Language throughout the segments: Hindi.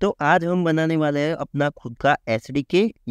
तो आज हम बनाने वाले हैं अपना खुद का एस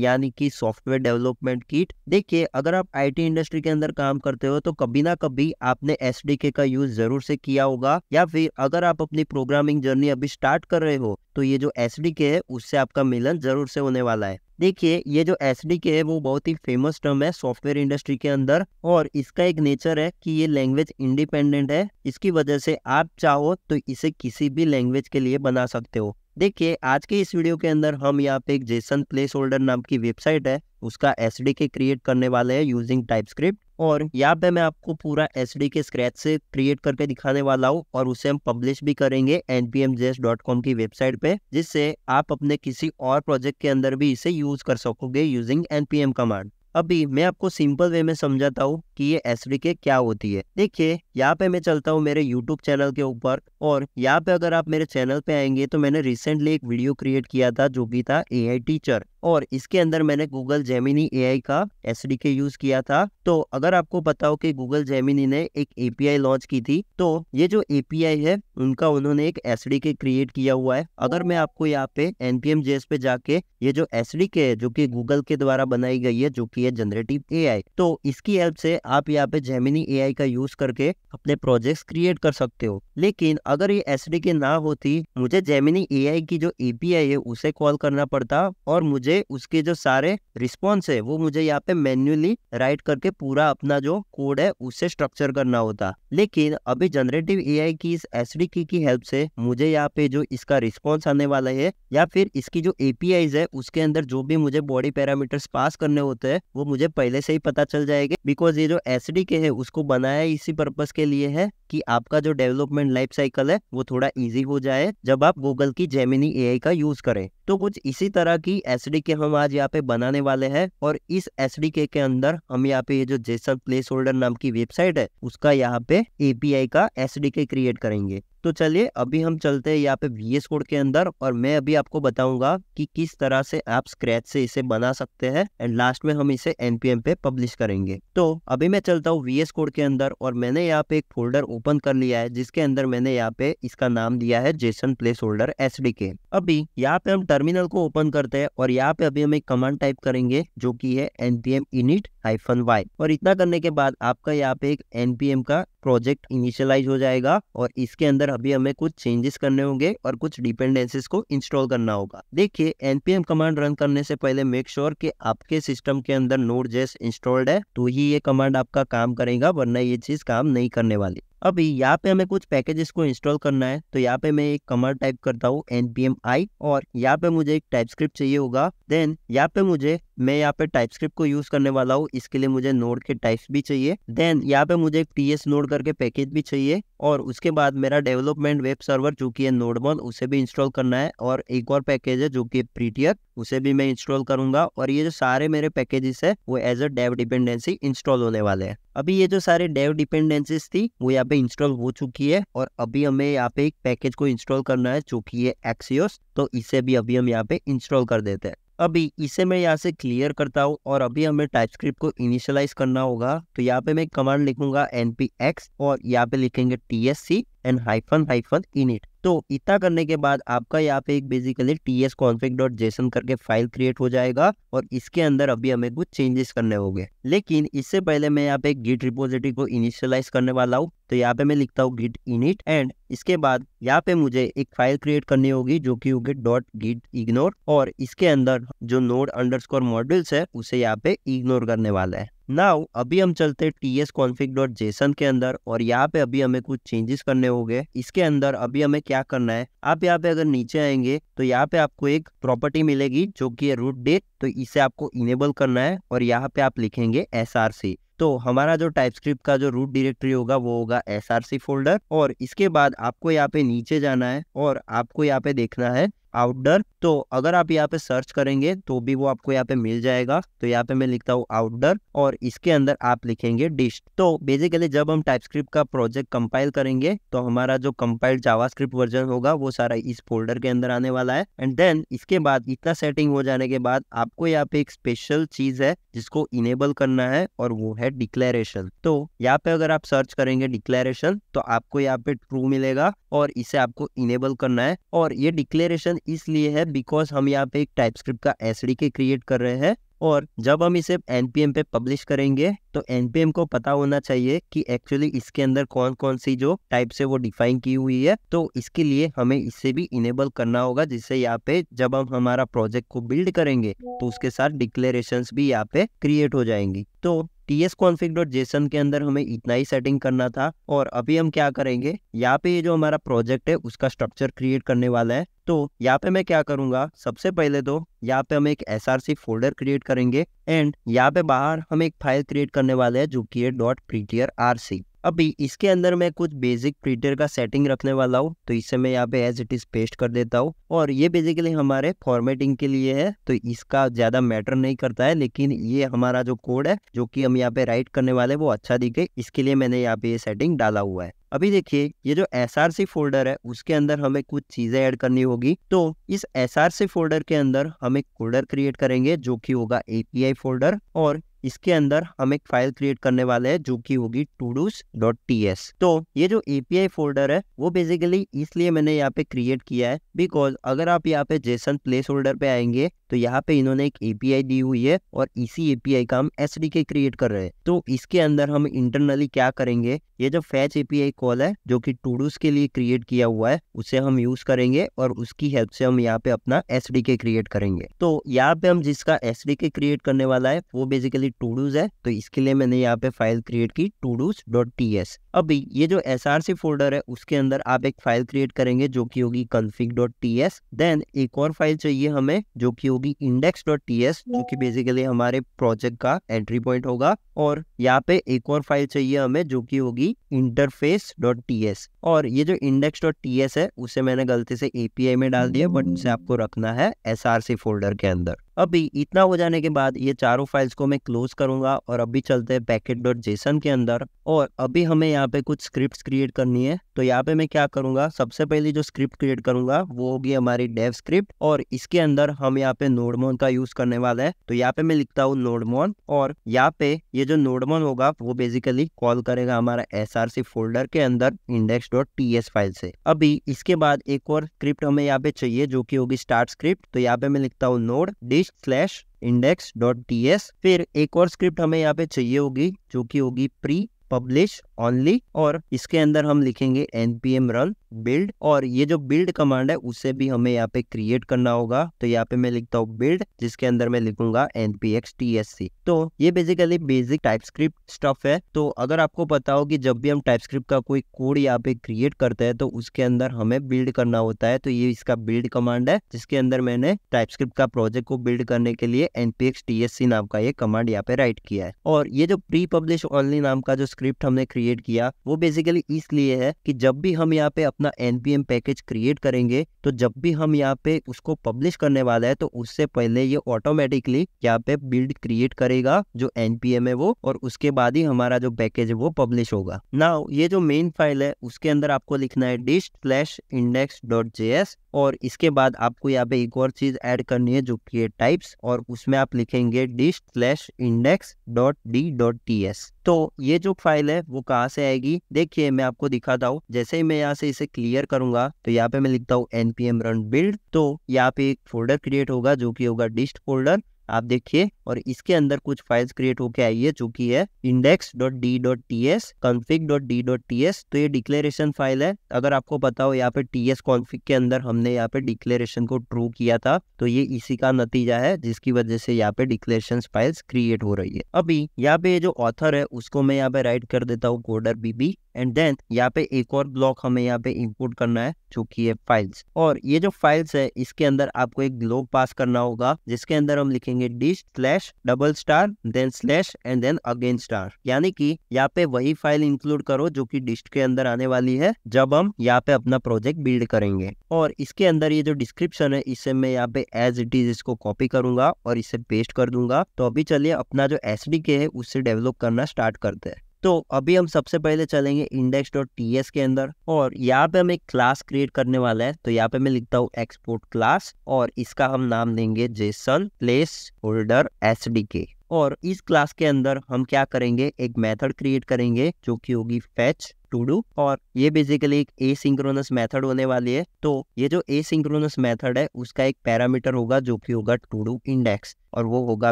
यानी कि सॉफ्टवेयर डेवलपमेंट किट देखिए अगर आप आईटी इंडस्ट्री के अंदर काम करते हो तो कभी ना कभी आपने एस का यूज जरूर से किया होगा या फिर अगर आप अपनी प्रोग्रामिंग जर्नी अभी स्टार्ट कर रहे हो तो ये जो एस है उससे आपका मिलन जरूर से होने वाला है देखिए ये जो एस है वो बहुत ही फेमस टर्म है सॉफ्टवेयर इंडस्ट्री के अंदर और इसका एक नेचर है कि ये लैंग्वेज इंडिपेंडेंट है इसकी वजह से आप चाहो तो इसे किसी भी लैंग्वेज के लिए बना सकते हो देखिए आज के इस वीडियो के अंदर हम यहाँ पे एक जेसन प्लेस होल्डर नाम की वेबसाइट है उसका एस के क्रिएट करने वाले हैं यूजिंग टाइप स्क्रिप्ट और यहाँ पे मैं आपको पूरा एस के स्क्रैच से क्रिएट करके दिखाने वाला हूँ और उसे हम पब्लिश भी करेंगे कॉम की वेबसाइट पे जिससे आप अपने किसी और प्रोजेक्ट के अंदर भी इसे यूज कर सकोगे यूजिंग npm कमांड अभी मैं आपको सिंपल वे में समझाता हूँ कि ये एस क्या होती है देखिए यहाँ पे मैं चलता हूँ मेरे यूट्यूब चैनल के ऊपर और यहाँ पे अगर आप मेरे चैनल पे आएंगे तो मैंने रिसेंटली एक वीडियो क्रिएट किया था जो की था ए टीचर और इसके अंदर मैंने गूगल जेमिनी ए का एस यूज किया था तो अगर आपको बताओ हो कि गूगल जेमिनी ने एक एपीआई लॉन्च की थी तो ये जो एपीआई है उनका उन्होंने एक एस क्रिएट किया हुआ है अगर मैं आपको यहाँ पे एनपीएम जेस पे जाके ये जो एस है जो कि गूगल के द्वारा बनाई गई है जो कि है जनरेटिव ए तो इसकी हेल्प से आप यहाँ पे जेमिनी ए का यूज करके अपने प्रोजेक्ट्स क्रिएट कर सकते हो लेकिन अगर ये एस के ना होती मुझे जेमिनी ए की जो एपीआई है उसे कॉल करना पड़ता और मुझे उसके जो सारे रिस्पॉन्स है वो मुझे यहाँ पे मैन्युअली राइट करके पूरा अपना जो कोड है उसे स्ट्रक्चर करना होता लेकिन अभी जनरेटिव ए की इस एस की हेल्प से मुझे यहाँ पे जो इसका रिस्पॉन्स आने वाला है या फिर इसकी जो एपीआई है उसके अंदर जो भी मुझे बॉडी पैरामीटर्स पास करने होते हैं वो मुझे पहले से ही पता चल जाएगा बिकॉज ये जो एस एस के है उसको बनाया इसी पर्पज के लिए है कि आपका जो डेवलपमेंट लाइफ साइकिल है वो थोड़ा इजी हो जाए जब आप गूगल की जेमिनी ए का यूज करें तो कुछ इसी तरह की एस के हम आज यहाँ पे बनाने वाले हैं और इस एस के अंदर हम यहाँ पे ये जो जेसन प्लेस होल्डर नाम की वेबसाइट है उसका यहाँ पे एपीआई का एस क्रिएट करेंगे तो चलिए अभी हम चलते हैं यहाँ पे वी एस कोड के अंदर और मैं अभी आपको बताऊंगा कि किस तरह से आप स्क्रैच से इसे बना सकते हैं एंड लास्ट में हम इसे एनपीएम पे पब्लिश करेंगे तो अभी मैं चलता हूँ वी एस कोड के अंदर और मैंने यहाँ पे एक फोल्डर ओपन कर लिया है जिसके अंदर मैंने यहाँ पे इसका नाम दिया है जेसन प्लेस होल्डर एस के अभी यहाँ पे हम टर्मिनल को ओपन करते हैं और यहाँ पे अभी हम एक कमांड टाइप करेंगे जो की है एनपीएम इनिट हाइफन वाई और इतना करने के बाद आपका यहाँ पे एक एनपीएम का प्रोजेक्ट इनिशियलाइज हो जाएगा और इसके अंदर अभी हमें कुछ चेंजेस करने होंगे और कुछ डिपेंडेंसीज को इंस्टॉल करना होगा देखिए एनपीएम कमांड रन करने से पहले मेक श्योर sure कि आपके सिस्टम के अंदर नोड जेस इंस्टॉल्ड है तो ही ये कमांड आपका काम करेगा वरना ये चीज काम नहीं करने वाली अब यहाँ पे हमें कुछ पैकेजेस को इंस्टॉल करना है तो यहाँ पे मैं एक कमर टाइप करता हूँ एन पी एम आई और यहाँ पे मुझे एक टाइप स्क्रिप्ट चाहिए होगा देन यहाँ पे मुझे मैं यहाँ पे टाइप स्क्रिप्ट को यूज करने वाला हूँ इसके लिए मुझे नोड के टाइप्स भी चाहिए देन यहाँ पे मुझे एक टी एस नोड करके पैकेज भी चाहिए और उसके बाद मेरा डेवलपमेंट वेब सर्वर जो की है नोडमॉन उसे भी इंस्टॉल करना है और एक और पैकेज है जो की प्रीटियर उसे भी मैं इंस्टॉल करूंगा और ये जो सारे मेरे पैकेजेस है वो as a dev dependency install होने वाले हैं अभी ये जो सारे डेव डिपेंडेंसीज थी वो यहाँ पे इंस्टॉल हो चुकी है और अभी हमें यहाँ पे एक पैकेज को इंस्टॉल करना है जो कि है एक्सियोस तो इसे भी अभी हम यहाँ पे इंस्टॉल कर देते हैं अभी इसे मैं यहाँ से क्लियर करता हूँ और अभी हमें टाइपस्क्रिप्ट को इनिशियलाइज करना होगा तो यहाँ पे मैं कमांड लिखूंगा npx और यहाँ पे लिखेंगे T and hyphen hyphen init तो इतना करने के बाद आपका यहाँ पे एक basically T S config dot JSON करके फाइल क्रिएट हो जाएगा और इसके अंदर अभी हमें कुछ चेंजेस करने होंगे लेकिन इससे पहले मैं यहाँ पे गिट रिपोजिटरी को इनिशियलाइज करने वाला हूँ तो यहाँ पे मैं लिखता हूँ गिट इनिट एंड इसके बाद यहाँ पे मुझे एक फाइल क्रिएट करनी होगी जो की होगी डॉट गिट इग्नोर और इसके अंदर जो नोड अंडर स्कोर मॉड्यूल्स है उसे यहाँ पे इग्नोर करने वाला है नाउ अभी हम चलते हैं T S config dot JSON के अंदर और यहाँ पे अभी हमें कुछ चेंजेस करने होंगे इसके अंदर अभी हमें क्या करना है आप यहाँ पे अगर नीचे आएंगे तो यहाँ पे आपको एक प्रॉपर्टी मिलेगी जो कि है रूट डेट तो इसे आपको इनेबल करना है और यहाँ पे आप लिखेंगे एस आर सी तो हमारा जो टाइपस्क्रिप्ट का जो रूट डायरेक्टरी होगा वो होगा एस फोल्डर और इसके बाद आपको यहाँ पे नीचे जाना है और आपको यहाँ पे देखना है आउटडोर तो अगर आप यहाँ पे सर्च करेंगे तो भी वो आपको यहाँ पे मिल जाएगा तो यहाँ पे मैं लिखता हूँ आउटडोर और इसके अंदर आप लिखेंगे डिश तो बेसिकली जब हम टाइपस्क्रिप्ट का प्रोजेक्ट कंपाइल करेंगे तो हमारा जो कंपाइल्ड जावास्क्रिप्ट वर्जन होगा वो सारा इस फोल्डर के अंदर आने वाला है एंड देन इसके बाद इतना सेटिंग हो जाने के बाद आपको यहाँ पे एक स्पेशल चीज है जिसको इनेबल करना है और वो है डिक्लेरेशन तो यहाँ पे अगर आप सर्च करेंगे डिक्लेरेशन तो आपको यहाँ पे ट्रू मिलेगा और इसे आपको इनेबल करना है और ये डिक्लेरेशन इसलिए है बिकॉज हम यहाँ पे एक स्क्रिप्ट का एस के क्रिएट कर रहे हैं और जब हम इसे एनपीएम पे पब्लिश करेंगे तो एनपीएम को पता होना चाहिए कि एक्चुअली इसके अंदर कौन कौन सी जो टाइप से वो डिफाइन की हुई है तो इसके लिए हमें इसे भी इनेबल करना होगा जिससे यहाँ पे जब हम हमारा प्रोजेक्ट को बिल्ड करेंगे तो उसके साथ डिक्लेरेशन भी यहाँ पे क्रिएट हो जाएंगी तो T S config dot JSON के अंदर हमें इतना ही सेटिंग करना था और अभी हम क्या करेंगे यहाँ पे ये जो हमारा प्रोजेक्ट है उसका स्ट्रक्चर क्रिएट करने वाला है तो यहाँ पे मैं क्या करूंगा सबसे पहले तो यहाँ पे हम एक एस फोल्डर क्रिएट करेंगे एंड यहाँ पे बाहर हम एक फाइल क्रिएट करने वाले हैं जो कि है डॉट प्रीटियर आर सी अब इसके अंदर मैं कुछ बेसिक प्रिंटर का सेटिंग रखने वाला हूँ तो इसे मैं यहाँ पे एज इट इज पेस्ट कर देता हूँ और ये बेसिकली हमारे फॉर्मेटिंग के लिए है तो इसका ज्यादा मैटर नहीं करता है लेकिन ये हमारा जो कोड है जो कि हम यहाँ पे राइट करने वाले वो अच्छा दिखे इसके लिए मैंने यहाँ पे ये सेटिंग डाला हुआ है अभी देखिए ये जो एस फोल्डर है उसके अंदर हमें कुछ चीजें ऐड करनी होगी तो इस एस फोल्डर के अंदर हम एक फोल्डर क्रिएट करेंगे जो कि होगा एपीआई फोल्डर और इसके अंदर हम एक फाइल क्रिएट करने वाले हैं जो कि होगी टूडूस डॉट टी एस तो ये जो एपीआई फोल्डर है वो बेसिकली इसलिए मैंने यहाँ पे क्रिएट किया है बिकॉज अगर आप यहाँ पे जेसन प्लेस होल्डर पे आएंगे तो यहाँ पे इन्होंने एक एपीआई दी हुई है और इसी एपीआई का हम एस क्रिएट कर रहे हैं तो इसके अंदर हम इंटरनली क्या करेंगे ये जो फैच एपीआई कॉल है जो की टूडूस के लिए क्रिएट किया हुआ है उसे हम यूज करेंगे और उसकी हेल्प से हम यहाँ पे अपना एस क्रिएट करेंगे तो यहाँ पे हम जिसका एस क्रिएट करने वाला है वो बेसिकली मेरी टू डूज है तो इसके लिए मैंने यहाँ पे फाइल क्रिएट की todos dot T S अभी ये जो एस आर सी फोल्डर है उसके अंदर आप एक फाइल क्रिएट करेंगे जो की होगी config dot T S then एक और फाइल चाहिए हमें जो की होगी इंडेक्स डॉट टी एस जो की बेसिकली हमारे प्रोजेक्ट का एंट्री पॉइंट होगा और यहाँ पे एक और फाइल चाहिए हमें जो कि होगी इंटरफेस डॉट टी एस और ये जो इंडेक्स डॉट टी एस है उसे मैंने गलती से एपीआई में डाल दिया बट उसे आपको रखना है एस आर सी फोल्डर के अंदर अभी इतना हो जाने के बाद ये चारों फाइल्स को मैं क्लोज करूंगा और अभी चलते हैं पैकेट डॉट जेसन के अंदर और अभी हमें यहाँ पे कुछ स्क्रिप्ट क्रिएट करनी है तो यहाँ पे मैं क्या करूंगा सबसे पहले जो स्क्रिप्ट क्रिएट करूंगा वो होगी हमारी डेव स्क्रिप्ट और इसके अंदर हम यहाँ पे नोडमोन का यूज करने वाले है तो यहाँ पे मैं लिखता हूँ नोडमोन और यहाँ पे ये जो नोडमन होगा वो बेसिकली कॉल करेगा हमारा एस फोल्डर के अंदर index dot T S file से अभी इसके बाद एक और स्क्रिप्ट हमें यहाँ पे चाहिए जो कि होगी स्टार्ट स्क्रिप्ट तो यहाँ पे मैं लिखता हूँ node dist slash index dot T S फिर एक और स्क्रिप्ट हमें यहाँ पे चाहिए होगी जो कि होगी प्री पब्लिश ऑनली और इसके अंदर हम लिखेंगे npm रन बिल्ड और ये जो बिल्ड कमांड है उसे भी हमें यहाँ पे क्रिएट करना होगा तो यहाँ पे मैं लिखता हूँ बिल्ड जिसके अंदर मैं लिखूंगा एस सी तो ये बेसिकली बेसिक स्क्रिप्ट स्टफ है तो अगर आपको पता हो कि जब भी हम टाइप स्क्रिप्ट का कोई कोड यहाँ पे क्रिएट करते हैं तो उसके अंदर हमें बिल्ड करना होता है तो ये इसका बिल्ड कमांड है जिसके अंदर मैंने टाइप स्क्रिप्ट का प्रोजेक्ट को बिल्ड करने के लिए एस सी नाम का ये कमांड यहाँ पे राइट किया है और ये जो प्री पब्लिश ऑनली नाम का जो स्क्रिप्ट हमने क्रिएट किया वो बेसिकली इसलिए है कि जब भी हम यहाँ पे अपना एनपीएम पैकेज क्रिएट करेंगे तो जब भी हम यहाँ पे उसको पब्लिश करने वाला है तो उससे पहले ये ऑटोमेटिकली यहाँ पे बिल्ड क्रिएट करेगा जो एनपीएम है वो और उसके बाद ही हमारा जो पैकेज है वो पब्लिश होगा ना ये जो मेन फाइल है उसके अंदर आपको लिखना है dist slash index dot J S और इसके बाद आपको यहाँ पे एक और चीज़ ऐड करनी है जो कि है टाइप्स और उसमें आप लिखेंगे dist slash index dot D dot T S तो ये जो फाइल है वो कहाँ से आएगी देखिए मैं आपको दिखाता हूँ जैसे ही मैं यहाँ से इसे क्लियर करूंगा तो यहाँ पे मैं लिखता हूँ एनपीएम रन बिल्ड तो यहाँ पे एक फोल्डर क्रिएट होगा जो कि होगा डिस्ट फोल्डर आप देखिए और इसके अंदर कुछ फाइल्स क्रिएट होके आई है जो कि है index dot D dot T S config dot D dot T S तो ये डिक्लेरेशन फाइल है अगर आपको पता हो यहाँ पे टी एस कॉन्फिक के अंदर हमने यहाँ पे डिक्लेरेशन को ट्रू किया था तो ये इसी का नतीजा है जिसकी वजह से यहाँ पे डिक्लेरेशन फाइल्स क्रिएट हो रही है अभी यहाँ पे जो ऑथर है उसको मैं यहाँ पे राइट कर देता हूँ कोडर बीबी एंड देन यहाँ पे एक और ब्लॉक हमें यहाँ पे इंपोर्ट करना है जो की है फाइल्स और ये जो फाइल्स है इसके अंदर आपको एक ग्लोब पास करना होगा जिसके अंदर हम लिखेंगे dist slash double star then slash and then again star यानी कि यहाँ पे वही फाइल इंक्लूड करो जो कि डिस्ट के अंदर आने वाली है जब हम यहाँ पे अपना प्रोजेक्ट बिल्ड करेंगे और इसके अंदर ये जो डिस्क्रिप्शन है इसे मैं यहाँ पे एज इट इज इसको कॉपी करूंगा और इसे पेस्ट कर दूंगा तो अभी चलिए अपना जो एस है उससे डेवलप करना स्टार्ट करते हैं तो अभी हम सबसे पहले चलेंगे इंडेक्स डॉट टी एस के अंदर और यहाँ पे हम एक क्लास क्रिएट करने वाला है तो यहाँ पे मैं लिखता हूँ एक्सपोर्ट क्लास और इसका हम नाम देंगे JSON placeholder S D K और इस क्लास के अंदर हम क्या करेंगे एक मेथड क्रिएट करेंगे जो कि होगी फैच टू डू और ये बेसिकली एक ए सिंक्रोनस मैथड होने वाली है तो ये जो ए सिंक्रोनस मैथड है उसका एक पैरामीटर होगा जो कि होगा टू डू इंडेक्स और वो होगा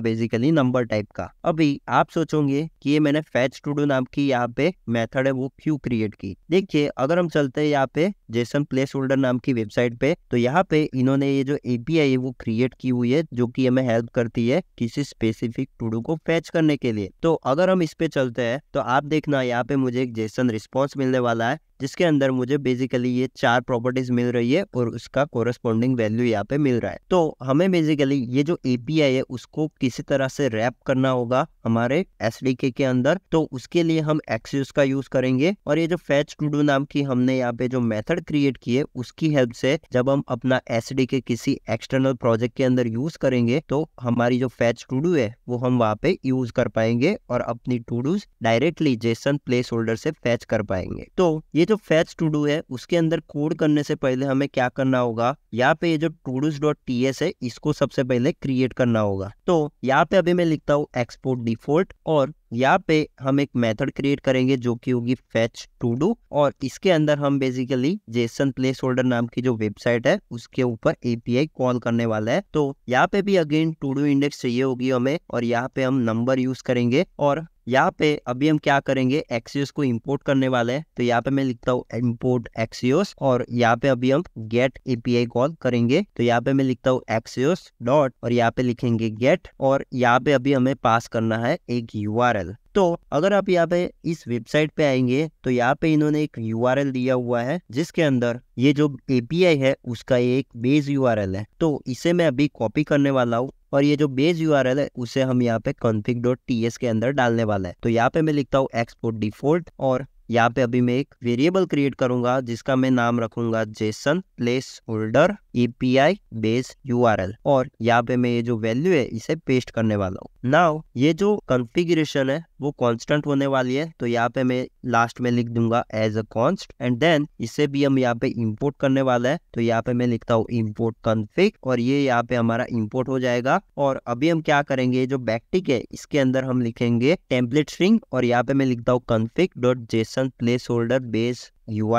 बेसिकली नंबर टाइप का अभी आप सोचोगे कि ये मैंने फैच टू डू नाम की यहाँ पे मेथड है वो क्यों क्रिएट की देखिए अगर हम चलते हैं यहाँ पे जेसन प्लेस होल्डर नाम की वेबसाइट पे तो यहाँ पे इन्होंने ये जो एपीआई है वो क्रिएट की हुई है जो कि हमें हेल्प करती है किसी स्पेसिफिक टू डू को फैच करने के लिए तो अगर हम इस पे चलते हैं तो आप देखना यहाँ पे मुझे एक जेसन रिस्पॉन्स रिस्पॉन्स मिलने वाला है जिसके अंदर मुझे बेसिकली ये चार प्रॉपर्टीज मिल रही है और उसका कोरस्पॉन्डिंग वैल्यू यहाँ पे मिल रहा है तो हमें बेसिकली ये जो एपीआई है उसको किसी तरह से रैप करना होगा हमारे एस के अंदर तो उसके लिए हम एक्सिस का यूज करेंगे और ये जो फैच टूडू नाम की हमने यहाँ पे जो मेथड क्रिएट की है उसकी हेल्प से जब हम अपना एस के किसी एक्सटर्नल प्रोजेक्ट के अंदर यूज करेंगे तो हमारी जो फैच टूडू है वो हम वहाँ पे यूज कर पाएंगे और अपनी todos directly JSON placeholder से फैच कर पाएंगे तो ये जो फैच टू डू है उसके अंदर कोड करने से पहले हमें क्या करना होगा यहाँ पे ये जो टूडूज डॉट टी एस है इसको सबसे पहले क्रिएट करना होगा तो यहाँ पे अभी मैं लिखता हूँ एक्सपोर्ट डिफॉल्ट और यहाँ पे हम एक मेथड क्रिएट करेंगे जो कि होगी फैच टू डू और इसके अंदर हम बेसिकली जेसन प्लेस होल्डर नाम की जो वेबसाइट है उसके ऊपर एपीआई कॉल करने वाला है तो यहाँ पे भी अगेन टू डू इंडेक्स चाहिए होगी हमें और यहाँ पे हम नंबर यूज करेंगे और यहाँ पे अभी हम क्या करेंगे एक्सियोस को इंपोर्ट करने वाले हैं तो यहाँ पे मैं लिखता हूँ इंपोर्ट एक्सियोस और यहाँ पे अभी हम गेट एपीआई कॉल करेंगे तो यहाँ पे मैं लिखता हूँ एक्सियोस डॉट और यहाँ पे लिखेंगे गेट और यहाँ पे अभी हमें पास करना है एक यू तो अगर आप यहाँ पे इस वेबसाइट पे आएंगे तो यहाँ पे इन्होंने एक यू दिया हुआ है जिसके अंदर ये जो एपीआई है उसका एक बेस यू है तो इसे मैं अभी कॉपी करने वाला हूँ और ये जो बेस यू है उसे हम यहाँ पे कॉन्फिक डॉट टी एस के अंदर डालने वाला है तो यहाँ पे मैं लिखता हूँ एक्सपोर्ट डिफॉल्ट और यहाँ पे अभी मैं एक वेरिएबल क्रिएट करूंगा जिसका मैं नाम रखूंगा JSON placeholder API base U और यहाँ पे मैं ये जो वैल्यू है इसे पेस्ट करने वाला हूँ नाउ ये जो कॉन्फ़िगरेशन है वो कांस्टेंट होने वाली है तो यहाँ पे मैं लास्ट में लिख दूंगा as a const and then इसे भी हम यहाँ पे इंपोर्ट करने वाला है तो यहाँ पे मैं लिखता हूँ इंपोर्ट कन्फिक और ये यहाँ पे हमारा इंपोर्ट हो जाएगा और अभी हम क्या करेंगे जो बैक्टिक है इसके अंदर हम लिखेंगे टेम्पलेट स्ट्रिंग और यहाँ पे मैं लिखता हूँ config dot JSON placeholder base U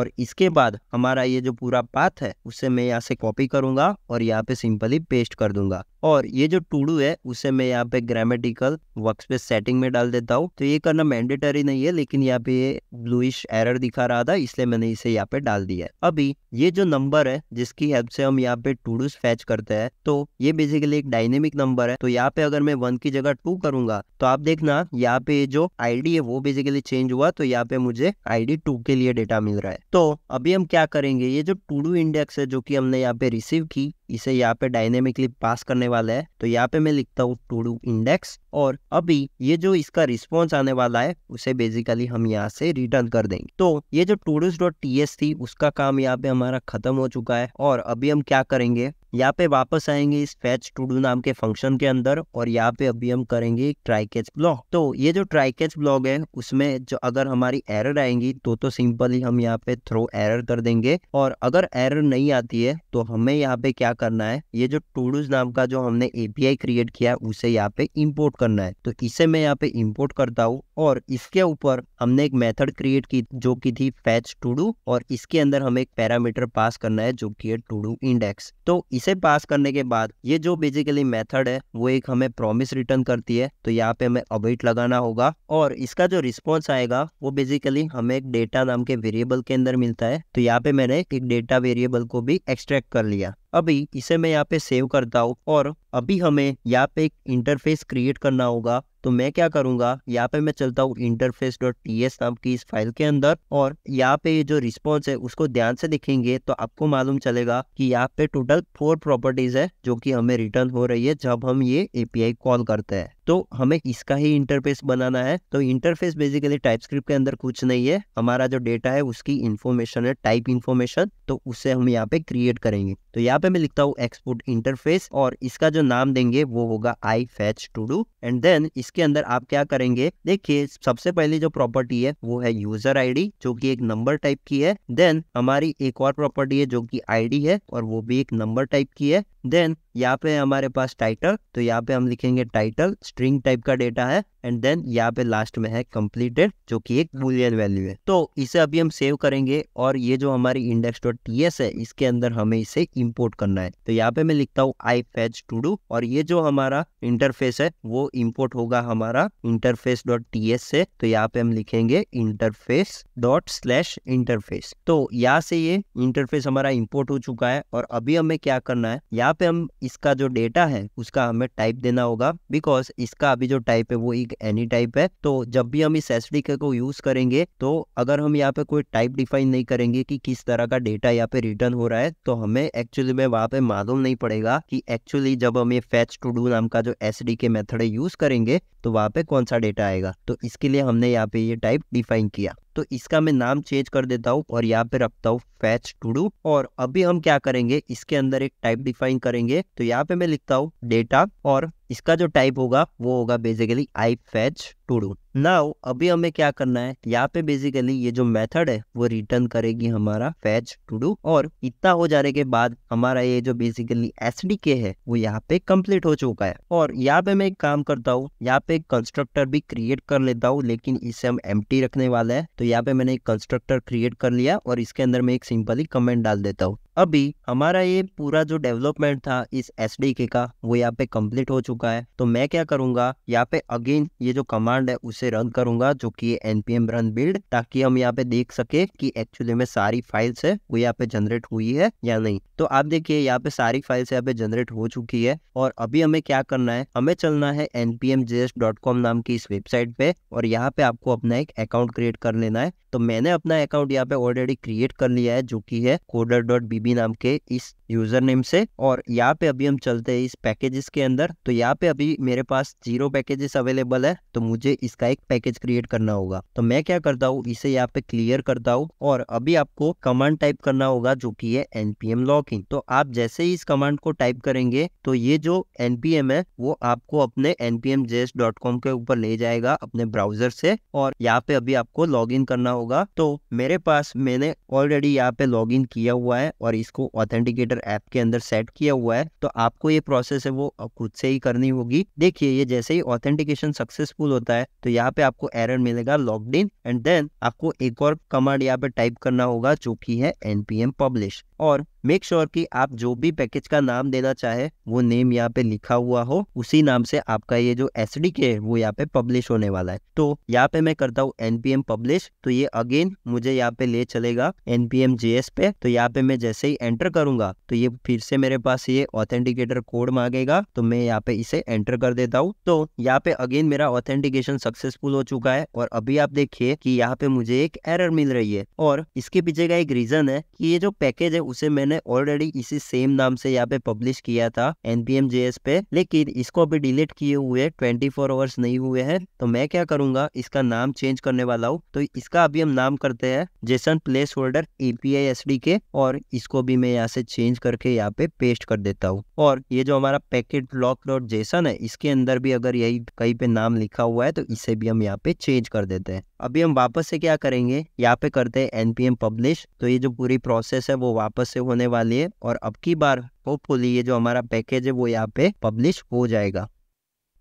और इसके बाद हमारा ये जो पूरा पाथ है उसे मैं यहाँ से कॉपी करूंगा और यहाँ पे सिंपली पेस्ट कर दूंगा और ये जो टूडू है उसे मैं यहाँ पे ग्रामेटिकल वर्क स्पेस सेटिंग में डाल देता हूँ तो ये करना मैंडेटरी नहीं है लेकिन यहाँ पे ये ब्लूइश एरर दिखा रहा था इसलिए मैंने इसे यहाँ पे डाल दिया है अभी ये जो नंबर है जिसकी हेल्प से हम यहाँ पे टूडूस फैच करते हैं तो ये बेसिकली एक डायनेमिक नंबर है तो यहाँ पे अगर मैं वन की जगह टू करूंगा तो आप देखना यहाँ पे जो आई है वो बेसिकली चेंज हुआ तो यहाँ पे मुझे आईडी टू के लिए ये डेटा मिल रहा है तो अभी हम क्या करेंगे ये जो टू डू इंडेक्स है जो कि हमने यहाँ पे रिसीव की इसे यहाँ पे डायनेमिकली पास करने वाला है तो यहाँ पे मैं लिखता हूँ टू डू इंडेक्स और अभी ये जो इसका रिस्पॉन्स आने वाला है उसे बेसिकली हम यहाँ से रिटर्न कर देंगे तो ये जो todos dot T S थी उसका काम यहाँ पे हमारा खत्म हो चुका है और अभी हम क्या करेंगे यहाँ पे वापस आएंगे इस फैच टू डू नाम के फंक्शन के अंदर और यहाँ पे अभी हम करेंगे ट्राई कैच ब्लॉग तो ये जो ट्राई कैच ब्लॉग है उसमें जो अगर हमारी एरर आएंगी तो तो सिंपली हम यहाँ पे थ्रो एरर कर देंगे और अगर एरर नहीं आती है तो हमें यहाँ पे क्या करना है ये जो टूडूज नाम का जो हमने एपीआई क्रिएट किया उसे यहाँ पे इम्पोर्ट करना है तो इसे मैं यहाँ पे इम्पोर्ट करता हूँ और इसके ऊपर हमने एक मेथड क्रिएट की जो की थी फैच टू और इसके अंदर हमें एक पैरामीटर पास करना है जो की है टू इंडेक्स तो इसे पास करने के बाद ये जो बेसिकली मेथड है वो एक हमें प्रॉमिस रिटर्न करती है तो यहाँ पे हमें अवेट लगाना होगा और इसका जो रिस्पॉन्स आएगा वो बेसिकली हमें एक डेटा नाम के वेरिएबल के अंदर मिलता है तो यहाँ पे मैंने एक डेटा वेरिएबल को भी एक्सट्रैक्ट कर लिया अभी इसे मैं यहाँ पे सेव करता हूँ और अभी हमें यहाँ पे एक इंटरफेस क्रिएट करना होगा तो मैं क्या करूंगा यहाँ पे मैं चलता हूँ इंटरफेस डॉट टी एस नाम की इस फाइल के अंदर और यहाँ पे जो रिस्पॉन्स है उसको ध्यान से देखेंगे तो आपको मालूम चलेगा कि यहाँ पे टोटल फोर प्रॉपर्टीज है जो कि हमें रिटर्न हो रही है जब हम ये एपीआई कॉल करते हैं तो हमें इसका ही इंटरफेस बनाना है तो इंटरफेस बेसिकली टाइपस्क्रिप्ट के अंदर कुछ नहीं है हमारा जो डेटा है उसकी इन्फॉर्मेशन है टाइप इन्फॉर्मेशन तो उसे हम यहाँ पे क्रिएट करेंगे तो यहाँ पे मैं लिखता हूँ एक्सपोर्ट इंटरफेस और इसका जो नाम देंगे वो होगा I fetch to do and then इसके अंदर आप क्या करेंगे देखिए सबसे पहले जो प्रॉपर्टी है वो है यूजर आईडी जो कि एक नंबर टाइप की है देन हमारी एक और प्रॉपर्टी है जो कि आईडी है और वो भी एक नंबर टाइप की है देन यहाँ पे हमारे पास टाइटल तो यहाँ पे हम लिखेंगे टाइटल स्ट्रिंग टाइप का डेटा है एंड देन यहाँ पे लास्ट में है कंप्लीटेड जो कि एक बुलियन वैल्यू है तो इसे अभी हम सेव करेंगे और ये जो हमारी इंडेक्स डॉट टी एस है इसके अंदर हमें इसे इम्पोर्ट करना है तो यहाँ पे मैं लिखता हूँ आई फैच टू डू और ये जो हमारा इंटरफेस है वो इम्पोर्ट होगा हमारा इंटरफेस डॉट टी एस से तो यहाँ पे हम लिखेंगे इंटरफेस डॉट स्लैश इंटरफेस तो यहाँ से ये इंटरफेस हमारा इम्पोर्ट हो चुका है और अभी हमें क्या करना है यहाँ पे हम इसका जो डेटा है उसका हमें टाइप देना होगा बिकॉज इसका अभी जो टाइप है वो एक एनी टाइप है तो जब भी हम इस एस को यूज करेंगे तो अगर हम यहाँ पे कोई टाइप डिफाइन नहीं करेंगे कि किस तरह का डेटा यहाँ पे रिटर्न हो रहा है तो हमें एक्चुअली में वहाँ पे मालूम नहीं पड़ेगा कि एक्चुअली जब हम ये फैच टू डू नाम का जो S D K method use करेंगे तो वहाँ पे कौन सा डेटा आएगा तो इसके लिए हमने यहाँ पे ये टाइप डिफाइन किया तो इसका मैं नाम चेंज कर देता हूँ और यहाँ पे रखता हूँ फैच टू डू और अभी हम क्या करेंगे इसके अंदर एक टाइप डिफाइन करेंगे तो यहाँ पे मैं लिखता हूँ डेटा और इसका जो टाइप होगा वो होगा basically I fetch to do now अभी हमें क्या करना है यहाँ पे बेसिकली ये जो मेथड है वो रिटर्न करेगी हमारा फैच टू डू और इतना हो जाने के बाद हमारा ये जो बेसिकली एस है वो यहाँ पे कंप्लीट हो चुका है और यहाँ पे मैं एक काम करता हूँ यहाँ पे कंस्ट्रक्टर भी क्रिएट कर लेता हूँ लेकिन इसे हम एम रखने वाला है तो यहाँ पे मैंने एक कंस्ट्रक्टर क्रिएट कर लिया और इसके अंदर मैं एक सिंपली कमेंट डाल देता हूँ अभी हमारा ये पूरा जो डेवलपमेंट था इस एस का वो यहाँ पे कम्प्लीट हो चुका है तो मैं क्या करूंगा यहाँ पे अगेन ये जो कमांड है उस से रन करूंगा जो कि npm run build ताकि हम यहाँ पे देख सके कि एक्चुअली में सारी फाइल्स है वो यहाँ पे जनरेट हुई है या नहीं तो आप देखिए यहाँ पे सारी फाइल्स यहाँ पे जनरेट हो चुकी है और अभी हमें क्या करना है हमें चलना है npmjs.com नाम की इस वेबसाइट पे और यहाँ पे आपको अपना एक अकाउंट क्रिएट कर लेना है तो मैंने अपना अकाउंट यहाँ पे ऑलरेडी क्रिएट कर लिया है जो की है कोडर डॉट बीबी नाम के इस यूजर नेम से और यहाँ पे अभी हम चलते हैं इस पैकेजेस के अंदर तो यहाँ पे अभी मेरे पास जीरो पैकेजेस अवेलेबल है तो मुझे इसका एक पैकेज क्रिएट करना होगा तो मैं क्या करता हूँ इसे यहाँ पे क्लियर करता हूँ और अभी आपको कमांड टाइप करना होगा जो की है एनपीएम इन तो आप जैसे ही इस कमांड को टाइप करेंगे तो ये जो एनपीएम है वो आपको अपने एनपीएम के ऊपर ले जाएगा अपने ब्राउजर से और यहाँ पे अभी आपको लॉग करना होगा तो मेरे पास मैंने ऑलरेडी यहाँ पे लॉग किया हुआ है और इसको ऑथेंटिकेटर ऐप के अंदर सेट किया हुआ है तो आपको ये प्रोसेस है वो खुद से ही करनी होगी देखिए ये जैसे ही ऑथेंटिकेशन सक्सेसफुल होता है तो यहाँ पे आपको एरर मिलेगा लॉग इन एंड देन आपको एक और कमांड यहाँ पे टाइप करना होगा जो की है एनपीएम पब्लिश और मेक श्योर sure कि आप जो भी पैकेज का नाम देना चाहे वो नेम यहाँ पे लिखा हुआ हो उसी नाम से आपका ये जो एस है वो यहाँ पे पब्लिश होने वाला है तो यहाँ पे मैं करता हूँ एनपीएम पब्लिश तो ये अगेन मुझे यहाँ पे ले चलेगा एनपीएम जीएस पे तो यहाँ पे मैं जैसे ही एंटर करूंगा तो ये फिर से मेरे पास ये ऑथेंटिकेटर कोड मांगेगा तो मैं यहाँ पे इसे एंटर कर देता हूँ तो यहाँ पे अगेन मेरा ऑथेंटिकेशन सक्सेसफुल हो चुका है और अभी आप देखिए कि यहाँ पे मुझे एक एरर मिल रही है और इसके पीछे का एक रीजन है कि ये जो पैकेज है उसे मैंने मैंने ऑलरेडी इसी सेम नाम से यहाँ पे पब्लिश किया था एनपीएम जेएस पे लेकिन इसको अभी डिलीट किए हुए ट्वेंटी फोर आवर्स नहीं हुए हैं तो मैं क्या करूंगा इसका नाम चेंज करने वाला हूँ तो इसका अभी हम नाम करते हैं जेसन प्लेस होल्डर एपीआई के और इसको भी मैं यहाँ से चेंज करके यहाँ पे पेस्ट कर देता हूँ और ये जो हमारा पैकेट लॉक डॉट जेसन है इसके अंदर भी अगर यही कहीं पे नाम लिखा हुआ है तो इसे भी हम यहाँ पे चेंज कर देते हैं अभी हम वापस से क्या करेंगे यहाँ पे करते हैं एनपीएम पब्लिश तो ये जो पूरी प्रोसेस है वो वापस से होने आने वाली है और अब की बार होपफुली ये जो हमारा पैकेज है वो यहाँ पे पब्लिश हो जाएगा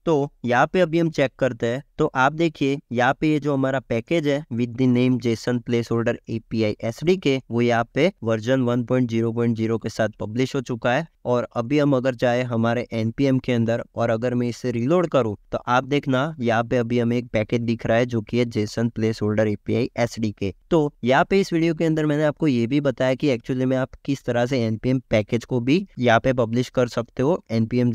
तो यहाँ पे अभी हम चेक करते हैं तो आप देखिए यहाँ पे ये जो हमारा पैकेज है with the name JSON placeholder API S D K वो यहाँ पे वर्जन 1.0.0 के साथ पब्लिश हो चुका है और अभी हम अगर जाए हमारे एन के अंदर और अगर मैं इसे रिलोड करूँ तो आप देखना यहाँ पे अभी हमें एक पैकेज दिख रहा है जो कि है JSON placeholder API S तो यहाँ पे इस वीडियो के अंदर मैंने आपको ये भी बताया कि एक्चुअली में आप किस तरह से एनपीएम पैकेज को भी यहाँ पे पब्लिश कर सकते हो एनपीएम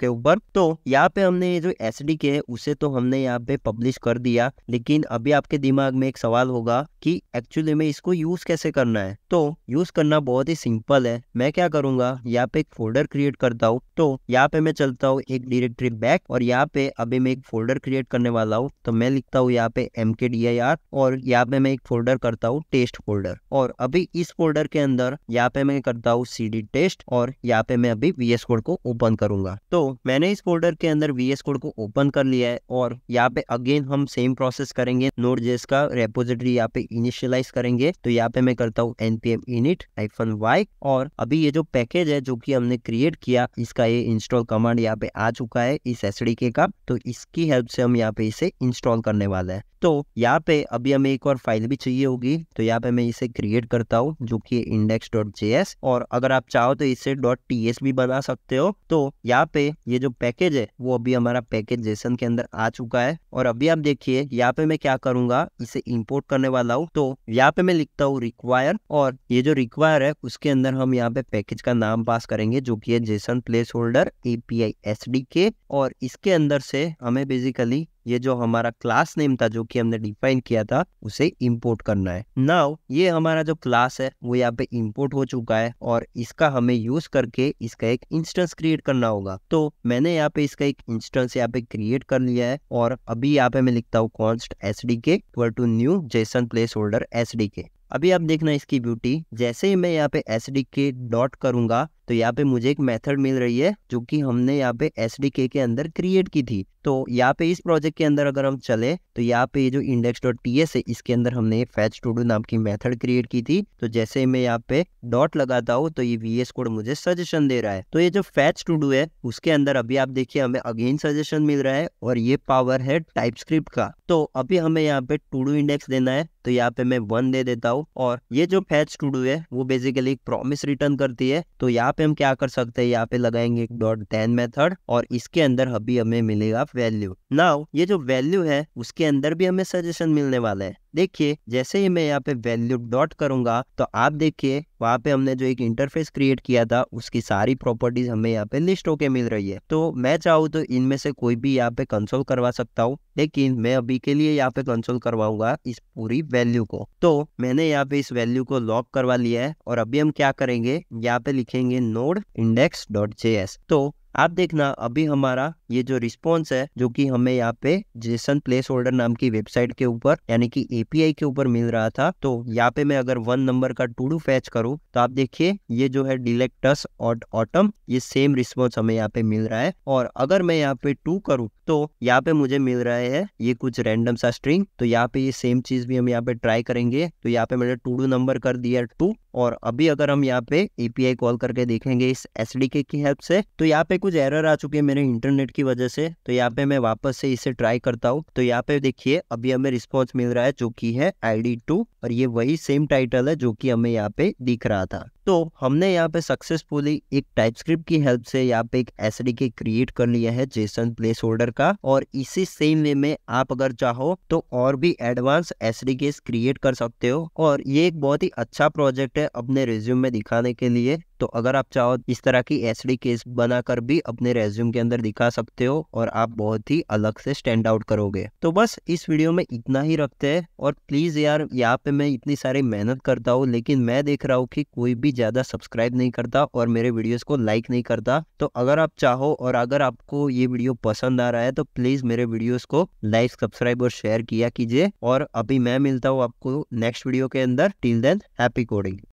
के ऊपर तो यहाँ पे हमने ये जो एस है उसे तो हमने यहाँ पे पब्लिश कर दिया लेकिन अभी आपके दिमाग में एक सवाल होगा कि एक्चुअली में इसको यूज कैसे करना है तो यूज करना बहुत ही सिंपल है मैं क्या करूंगा यहाँ पे एक फोल्डर क्रिएट करता हूँ तो यहाँ पे मैं चलता हूँ एक डिरेक्टरी बैक और यहाँ पे अभी मैं एक फोल्डर क्रिएट करने वाला हूँ तो मैं लिखता हूँ यहाँ पे एम के डी आई आर और यहाँ पे मैं एक फोल्डर करता हूँ टेस्ट फोल्डर और अभी इस फोल्डर के अंदर यहाँ पे मैं करता हूँ सी डी टेस्ट और यहाँ पे मैं अभी वी एस कोड को ओपन करूंगा तो मैंने इस फोल्डर के अंदर वी एस कोड को ओपन कर लिया है और यहाँ पे अगेन हम सेम प्रोसेस करेंगे नोट जेस का रेपोजिटरी यहाँ पे इनिशियलाइज करेंगे तो यहाँ पे मैं करता हूँ एनपीएम इनिट आईफन वाई और अभी ये जो पैकेज है जो कि हमने क्रिएट किया इसका ये इंस्टॉल कमांड यहाँ पे आ चुका है इस एस का तो इसकी हेल्प से हम यहाँ पे इसे इंस्टॉल करने वाले हैं तो यहाँ पे अभी हमें एक और फाइल भी चाहिए होगी तो यहाँ पे मैं इसे क्रिएट करता हूँ जो कि इंडेक्स डॉट जे और अगर आप चाहो तो इसे डॉट टी भी बना सकते हो तो यहाँ पे ये जो पैकेज है वो अभी हमारा पैकेज जेसन के अंदर आ चुका है और अभी आप देखिए यहाँ पे मैं क्या करूंगा इसे इम्पोर्ट करने वाला हूँ तो यहाँ पे मैं लिखता हूँ रिक्वायर और ये जो रिक्वायर है उसके अंदर हम यहाँ पे पैकेज का नाम पास करेंगे जो की है JSON placeholder API D K और इसके अंदर से हमें बेसिकली ये जो हमारा क्लास नेम था जो कि हमने डिफाइन किया था उसे इंपोर्ट करना है नाउ ये हमारा जो क्लास है वो यहाँ पे इंपोर्ट हो चुका है और इसका हमें यूज करके इसका एक इंस्टेंस क्रिएट करना होगा तो मैंने यहाँ पे इसका एक इंस्टेंस यहाँ पे क्रिएट कर लिया है और अभी यहाँ पे मैं लिखता हूँ const S D K to new JSON placeholder S D K अभी आप देखना इसकी ब्यूटी जैसे ही मैं यहाँ पे एस डी के डॉट करूंगा तो यहाँ पे मुझे एक मेथड मिल रही है जो कि हमने यहाँ पे एस डी के अंदर क्रिएट की थी तो यहाँ पे इस प्रोजेक्ट के अंदर अगर हम चले तो यहाँ पे जो इंडेक्स डॉट टी एस है इसके अंदर हमने फैच टू डू नाम की मेथड क्रिएट की थी तो जैसे मैं यहाँ पे डॉट लगाता हूँ तो ये वी एस कोड मुझे सजेशन दे रहा है तो ये जो फैच टू डू है उसके अंदर अभी आप देखिए हमें अगेन सजेशन मिल रहा है और ये पावर है टाइप का तो अभी हमें यहाँ पे टू डू इंडेक्स देना है तो यहाँ पे मैं वन दे देता हूँ और ये जो फैच टू डू है वो बेसिकली एक प्रोमिस रिटर्न करती है तो यहाँ पे हम क्या कर सकते हैं यहाँ पे लगाएंगे डॉट देन मेथड और इसके अंदर अभी हमें मिलेगा ऑफ वैल्यू नाउ ये जो वैल्यू है उसके अंदर भी हमें सजेशन मिलने वाला है देखिए जैसे ही मैं यहाँ पे वैल्यू डॉट करूंगा तो आप देखिए वहाँ पे हमने जो एक इंटरफेस क्रिएट किया था उसकी सारी प्रॉपर्टीज हमें यहाँ पे लिस्ट होके मिल रही है तो मैं चाहूँ तो इनमें से कोई भी यहाँ पे कंसोल करवा सकता हूँ लेकिन मैं अभी के लिए यहाँ पे कंसोल करवाऊंगा इस पूरी वैल्यू को तो मैंने यहाँ पे इस वैल्यू को लॉक करवा लिया है और अभी हम क्या करेंगे यहाँ पे लिखेंगे node index dot J S तो आप देखना अभी हमारा ये जो रिस्पॉन्स है जो कि हमें यहाँ पे जेसन प्लेस होल्डर नाम की वेबसाइट के ऊपर यानी कि एपीआई के ऊपर मिल रहा था तो यहाँ पे मैं अगर वन नंबर का टू डू फैच करूँ तो आप देखिए ये जो है डिलेक्टस और ऑटम ये सेम रिस्पॉन्स हमें यहाँ पे मिल रहा है और अगर मैं यहाँ पे टू करूँ तो यहाँ पे मुझे मिल रहा है ये कुछ रैंडम सा स्ट्रिंग तो यहाँ पे ये सेम चीज भी हम यहाँ पे ट्राई करेंगे तो यहाँ पे मैंने टू डू नंबर कर दिया टू और अभी अगर हम यहाँ पे एपीआई कॉल करके देखेंगे इस एसडीके की हेल्प से तो यहाँ पे कुछ एरर आ चुके हैं मेरे इंटरनेट की वजह से तो यहाँ पे मैं वापस से इसे ट्राई करता हूँ तो यहाँ पे देखिए अभी हमें रिस्पॉन्स मिल रहा है जो की है आई डी टू और ये वही सेम टाइटल है जो की हमें यहाँ पे दिख रहा था तो हमने यहाँ पे सक्सेसफुली एक टाइप स्क्रिप्ट की हेल्प से यहाँ पे एक एस के क्रिएट कर लिया है जेसन प्लेस होल्डर का और इसी सेम वे में आप अगर चाहो तो और भी एडवांस एस के क्रिएट कर सकते हो और ये एक बहुत ही अच्छा प्रोजेक्ट है अपने रिज्यूम में दिखाने के लिए तो अगर आप चाहो इस तरह की एस केस बनाकर भी अपने रेज्यूम के अंदर दिखा सकते हो और आप बहुत ही अलग से स्टैंड आउट करोगे तो बस इस वीडियो में इतना ही रखते हैं और प्लीज यार यहाँ पे मैं इतनी सारी मेहनत करता हूँ लेकिन मैं देख रहा हूँ कि कोई भी भी ज़्यादा सब्सक्राइब नहीं करता और मेरे वीडियोस को लाइक नहीं करता तो अगर आप चाहो और अगर आपको ये वीडियो पसंद आ रहा है तो प्लीज़ मेरे वीडियोस को लाइक सब्सक्राइब और शेयर किया कीजिए और अभी मैं मिलता हूँ आपको नेक्स्ट वीडियो के अंदर टिल देन हैप्पी कोडिंग